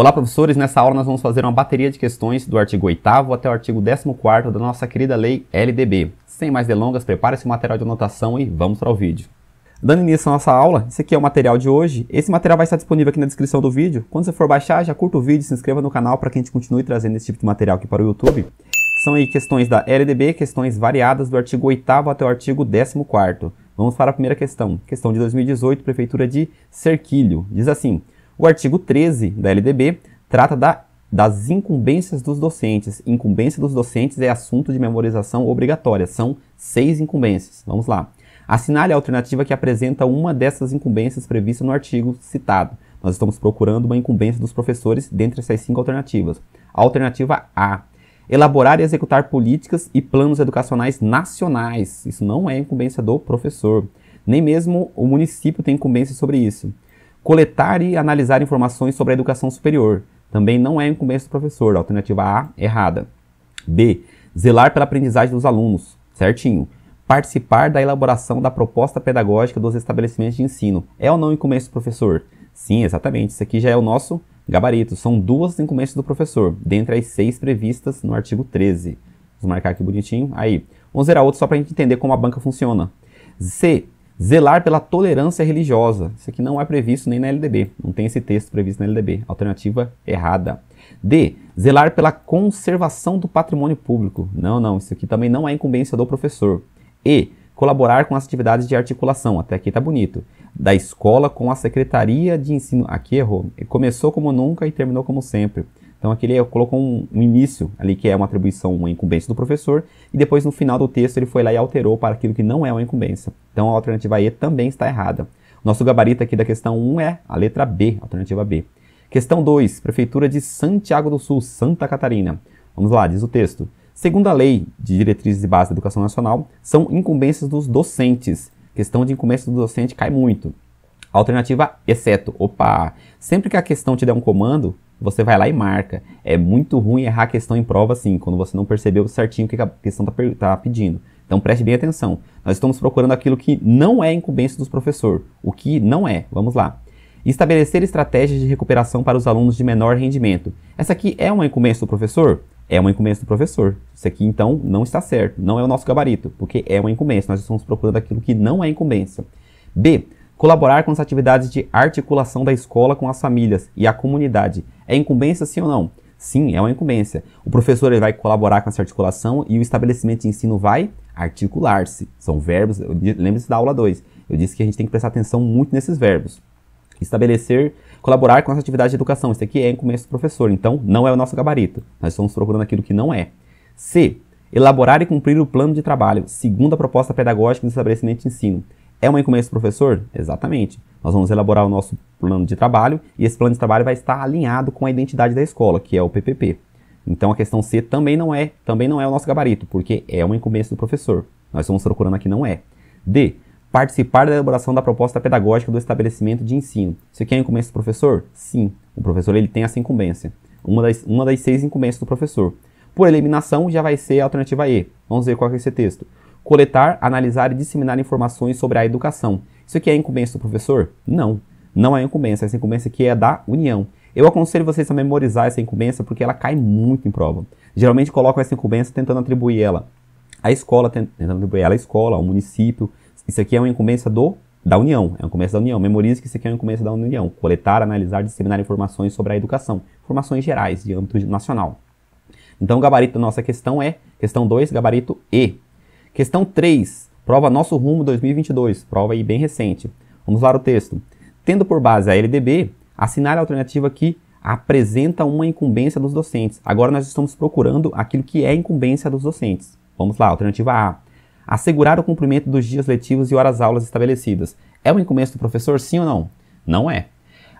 Olá, professores! Nessa aula nós vamos fazer uma bateria de questões do artigo 8 até o artigo 14 da nossa querida lei LDB. Sem mais delongas, prepare o material de anotação e vamos para o vídeo. Dando início à nossa aula, esse aqui é o material de hoje. Esse material vai estar disponível aqui na descrição do vídeo. Quando você for baixar, já curta o vídeo, se inscreva no canal para que a gente continue trazendo esse tipo de material aqui para o YouTube. São aí questões da LDB, questões variadas do artigo 8 até o artigo 14 Vamos para a primeira questão. Questão de 2018, Prefeitura de Cerquilho. Diz assim... O artigo 13 da LDB trata da, das incumbências dos docentes. Incumbência dos docentes é assunto de memorização obrigatória. São seis incumbências. Vamos lá. Assinale a alternativa que apresenta uma dessas incumbências prevista no artigo citado. Nós estamos procurando uma incumbência dos professores dentre essas cinco alternativas. Alternativa A. Elaborar e executar políticas e planos educacionais nacionais. Isso não é incumbência do professor. Nem mesmo o município tem incumbência sobre isso coletar e analisar informações sobre a educação superior. Também não é incumbência do professor. Alternativa A, errada. B. Zelar pela aprendizagem dos alunos. Certinho. Participar da elaboração da proposta pedagógica dos estabelecimentos de ensino. É ou não incumbência do professor? Sim, exatamente. Isso aqui já é o nosso gabarito. São duas incumbências do professor, dentre as seis previstas no artigo 13. Vamos marcar aqui bonitinho. Aí. Vamos zerar outro só para a gente entender como a banca funciona. C. Zelar pela tolerância religiosa. Isso aqui não é previsto nem na LDB. Não tem esse texto previsto na LDB. Alternativa errada. D. Zelar pela conservação do patrimônio público. Não, não. Isso aqui também não é incumbência do professor. E. Colaborar com as atividades de articulação. Até aqui tá bonito. Da escola com a secretaria de ensino. Aqui errou. Começou como nunca e terminou como sempre. Então aqui ele colocou um, início ali que é uma atribuição, uma incumbência do professor, e depois no final do texto ele foi lá e alterou para aquilo que não é uma incumbência. Então a alternativa E também está errada. Nosso gabarito aqui da questão 1 é a letra B, alternativa B. Questão 2, Prefeitura de Santiago do Sul, Santa Catarina. Vamos lá, diz o texto. Segundo a Lei de Diretrizes e Bases da Educação Nacional, são incumbências dos docentes. Questão de incumbência do docente cai muito. Alternativa, exceto. Opa! Sempre que a questão te der um comando, você vai lá e marca. É muito ruim errar a questão em prova assim, quando você não percebeu certinho o que a questão está tá pedindo. Então preste bem atenção. Nós estamos procurando aquilo que não é incumbência dos professor. O que não é. Vamos lá. Estabelecer estratégias de recuperação para os alunos de menor rendimento. Essa aqui é uma incumbência do professor? É uma incumbência do professor. Isso aqui, então, não está certo. Não é o nosso gabarito, porque é uma incumbência. Nós estamos procurando aquilo que não é incumbência. B. Colaborar com as atividades de articulação da escola com as famílias e a comunidade. É incumbência sim ou não? Sim, é uma incumbência. O professor ele vai colaborar com essa articulação e o estabelecimento de ensino vai articular-se. São verbos, lembre-se da aula 2. Eu disse que a gente tem que prestar atenção muito nesses verbos. Estabelecer, colaborar com essa atividade de educação. Isso aqui é incumbência do professor, então não é o nosso gabarito. Nós estamos procurando aquilo que não é. C. Elaborar e cumprir o plano de trabalho, segundo a proposta pedagógica do estabelecimento de ensino. É uma incumbência do professor? Exatamente. Nós vamos elaborar o nosso plano de trabalho e esse plano de trabalho vai estar alinhado com a identidade da escola, que é o PPP. Então a questão C também não é, também não é o nosso gabarito, porque é uma incumbência do professor. Nós estamos procurando aqui não é. D. Participar da elaboração da proposta pedagógica do estabelecimento de ensino. Você quer é a incumbência do professor? Sim. O professor ele tem essa incumbência. Uma das, uma das seis incumbências do professor. Por eliminação já vai ser a alternativa E. Vamos ver qual é esse texto. Coletar, analisar e disseminar informações sobre a educação. Isso aqui é incumbência do professor? Não. Não é incumbência. Essa incumbência aqui é da União. Eu aconselho vocês a memorizar essa incumbência porque ela cai muito em prova. Geralmente colocam essa incumbência tentando atribuir ela à escola, tentando atribuir ela à escola, ao município. Isso aqui é uma incumbência do da União, é uma incumbência da União. Memorize que isso aqui é uma incumbência da União. Coletar, analisar, disseminar informações sobre a educação. Informações gerais de âmbito nacional. Então, o gabarito da nossa questão é, questão 2, gabarito E. Questão 3, prova Nosso Rumo 2022, prova aí bem recente. Vamos lá o texto. Tendo por base a LDB, assinale a alternativa que apresenta uma incumbência dos docentes. Agora nós estamos procurando aquilo que é incumbência dos docentes. Vamos lá, alternativa A. Assegurar o cumprimento dos dias letivos e horas-aulas estabelecidas. É uma incumbência do professor, sim ou não? Não é.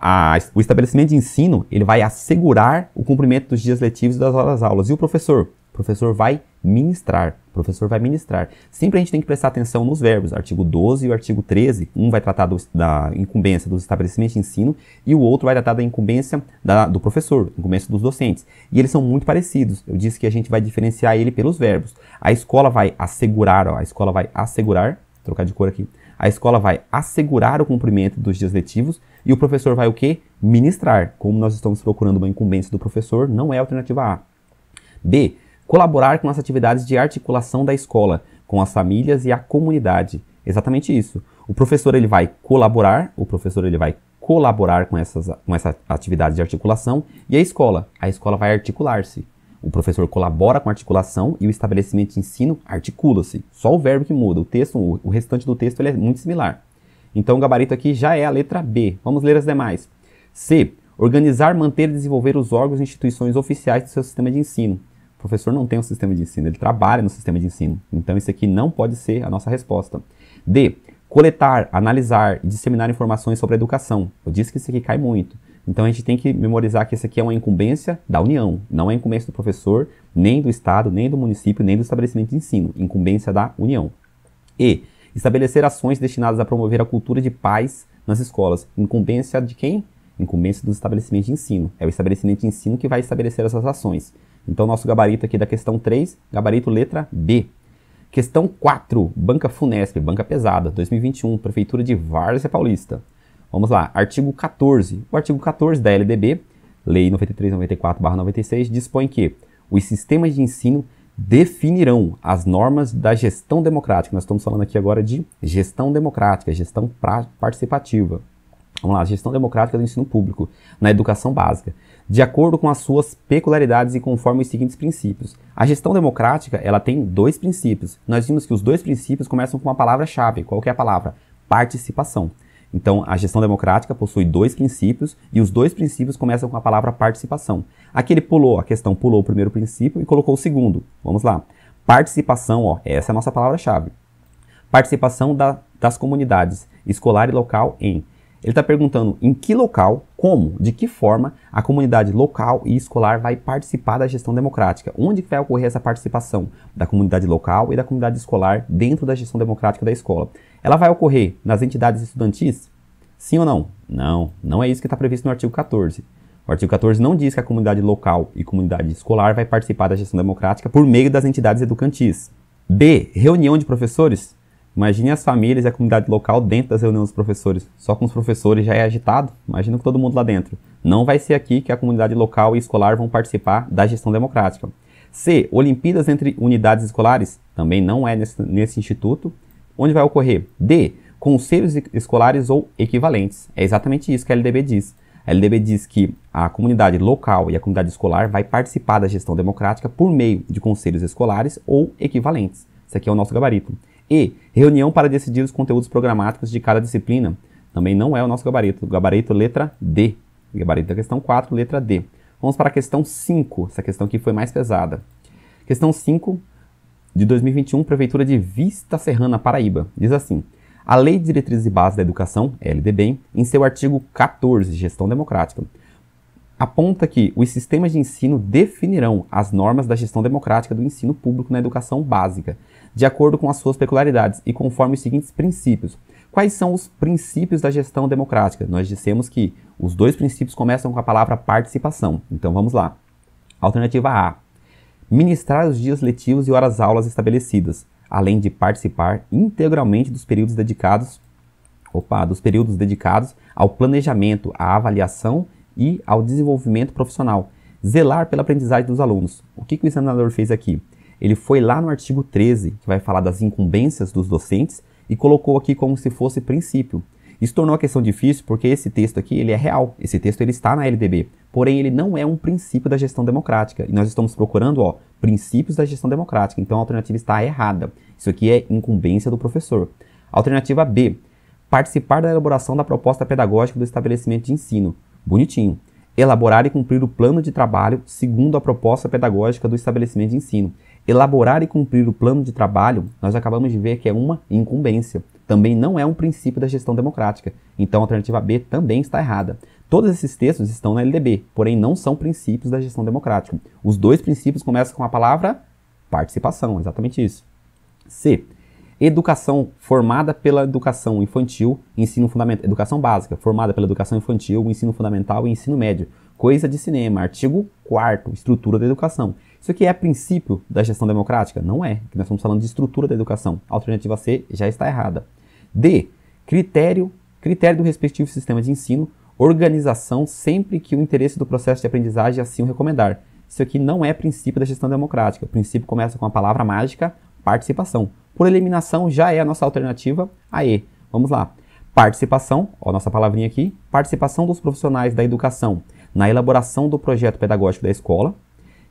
A, o estabelecimento de ensino ele vai assegurar o cumprimento dos dias letivos e das horas-aulas. E o professor? O professor vai ministrar. O professor vai ministrar. Sempre a gente tem que prestar atenção nos verbos, artigo 12 e o artigo 13. Um vai tratar do, da incumbência dos estabelecimentos de ensino e o outro vai tratar da incumbência da, do professor, incumbência dos docentes. E eles são muito parecidos. Eu disse que a gente vai diferenciar ele pelos verbos. A escola vai assegurar, ó, a escola vai assegurar, trocar de cor aqui. A escola vai assegurar o cumprimento dos dias letivos e o professor vai o quê? Ministrar. Como nós estamos procurando uma incumbência do professor, não é alternativa A. B. Colaborar com as atividades de articulação da escola, com as famílias e a comunidade. Exatamente isso. O professor ele vai colaborar, o professor ele vai colaborar com, essas, com essa atividade de articulação e a escola. A escola vai articular-se. O professor colabora com a articulação e o estabelecimento de ensino articula-se. Só o verbo que muda, o texto, o restante do texto ele é muito similar. Então o gabarito aqui já é a letra B. Vamos ler as demais. C. Organizar, manter e desenvolver os órgãos e instituições oficiais do seu sistema de ensino. O professor não tem um sistema de ensino, ele trabalha no sistema de ensino. Então, isso aqui não pode ser a nossa resposta. D. Coletar, analisar e disseminar informações sobre a educação. Eu disse que isso aqui cai muito. Então, a gente tem que memorizar que isso aqui é uma incumbência da União, não é incumbência do professor, nem do Estado, nem do município, nem do estabelecimento de ensino. Incumbência da União. E. Estabelecer ações destinadas a promover a cultura de paz nas escolas. Incumbência de quem? Incumbência dos estabelecimentos de ensino. É o estabelecimento de ensino que vai estabelecer essas ações. Então, nosso gabarito aqui da questão 3, gabarito letra B. Questão 4, Banca Funesp, Banca Pesada, 2021, Prefeitura de Várzea Paulista. Vamos lá, artigo 14. O artigo 14 da LDB, Lei 9394-96, dispõe que os sistemas de ensino definirão as normas da gestão democrática. Nós estamos falando aqui agora de gestão democrática, gestão participativa. Vamos lá, gestão democrática do ensino público, na educação básica de acordo com as suas peculiaridades e conforme os seguintes princípios. A gestão democrática, ela tem dois princípios. Nós vimos que os dois princípios começam com uma palavra-chave. Qual que é a palavra? Participação. Então, a gestão democrática possui dois princípios e os dois princípios começam com a palavra participação. Aqui ele pulou, a questão pulou o primeiro princípio e colocou o segundo. Vamos lá. Participação, ó, essa é a nossa palavra-chave. Participação da, das comunidades escolar e local em. Ele está perguntando em que local como, de que forma a comunidade local e escolar vai participar da gestão democrática, onde vai ocorrer essa participação da comunidade local e da comunidade escolar dentro da gestão democrática da escola. Ela vai ocorrer nas entidades estudantis? Sim ou não? Não, não é isso que está previsto no artigo 14. O artigo 14 não diz que a comunidade local e comunidade escolar vai participar da gestão democrática por meio das entidades educantis. B. Reunião de professores? Imagine as famílias e a comunidade local dentro das reuniões dos professores. Só com os professores já é agitado. Imagina com todo mundo lá dentro. Não vai ser aqui que a comunidade local e escolar vão participar da gestão democrática. C. Olimpíadas entre unidades escolares. Também não é nesse, nesse instituto. Onde vai ocorrer? D. Conselhos escolares ou equivalentes. É exatamente isso que a LDB diz. A LDB diz que a comunidade local e a comunidade escolar vai participar da gestão democrática por meio de conselhos escolares ou equivalentes. Esse aqui é o nosso gabarito. E reunião para decidir os conteúdos programáticos de cada disciplina. Também não é o nosso gabarito. O gabarito letra D. gabarito da questão 4, letra D. Vamos para a questão 5, essa questão aqui foi mais pesada. Questão 5 de 2021, Prefeitura de Vista Serrana, Paraíba. Diz assim: A Lei de Diretrizes e Bases da Educação, LDB, em seu artigo 14, Gestão Democrática, aponta que os sistemas de ensino definirão as normas da gestão democrática do ensino público na educação básica, de acordo com as suas peculiaridades e conforme os seguintes princípios. Quais são os princípios da gestão democrática? Nós dissemos que os dois princípios começam com a palavra participação. Então vamos lá. Alternativa A: ministrar os dias letivos e horas-aulas estabelecidas, além de participar integralmente dos períodos dedicados, opa, dos períodos dedicados ao planejamento, à avaliação e ao desenvolvimento profissional. Zelar pela aprendizagem dos alunos. O que, que o examinador fez aqui? Ele foi lá no artigo 13, que vai falar das incumbências dos docentes, e colocou aqui como se fosse princípio. Isso tornou a questão difícil porque esse texto aqui ele é real, esse texto ele está na LDB, porém ele não é um princípio da gestão democrática e nós estamos procurando ó, princípios da gestão democrática, então a alternativa está errada. Isso aqui é incumbência do professor. Alternativa B, participar da elaboração da proposta pedagógica do estabelecimento de ensino. Bonitinho. Elaborar e cumprir o plano de trabalho segundo a proposta pedagógica do estabelecimento de ensino. Elaborar e cumprir o plano de trabalho, nós acabamos de ver que é uma incumbência. Também não é um princípio da gestão democrática. Então a alternativa B também está errada. Todos esses textos estão na LDB, porém não são princípios da gestão democrática. Os dois princípios começam com a palavra participação, exatamente isso. C educação formada pela educação infantil, ensino fundamental, educação básica, formada pela educação infantil, ensino fundamental e ensino médio. Coisa de cinema, artigo 4 estrutura da educação. Isso aqui é princípio da gestão democrática? Não é, que nós estamos falando de estrutura da educação. A alternativa C já está errada. D, critério, critério do respectivo sistema de ensino, organização sempre que o interesse do processo de aprendizagem assim o recomendar. Isso aqui não é princípio da gestão democrática. O princípio começa com a palavra mágica participação. Por eliminação já é a nossa alternativa a E. Vamos lá. Participação, ó, nossa palavrinha aqui, participação dos profissionais da educação na elaboração do projeto pedagógico da escola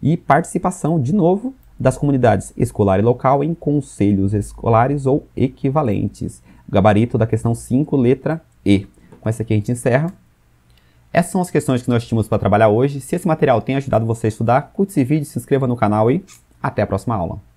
e participação, de novo, das comunidades escolar e local em conselhos escolares ou equivalentes. Gabarito da questão 5, letra E. Com essa aqui a gente encerra. Essas são as questões que nós tínhamos para trabalhar hoje. Se esse material tem ajudado você a estudar, curte esse vídeo, se inscreva no canal e até a próxima aula.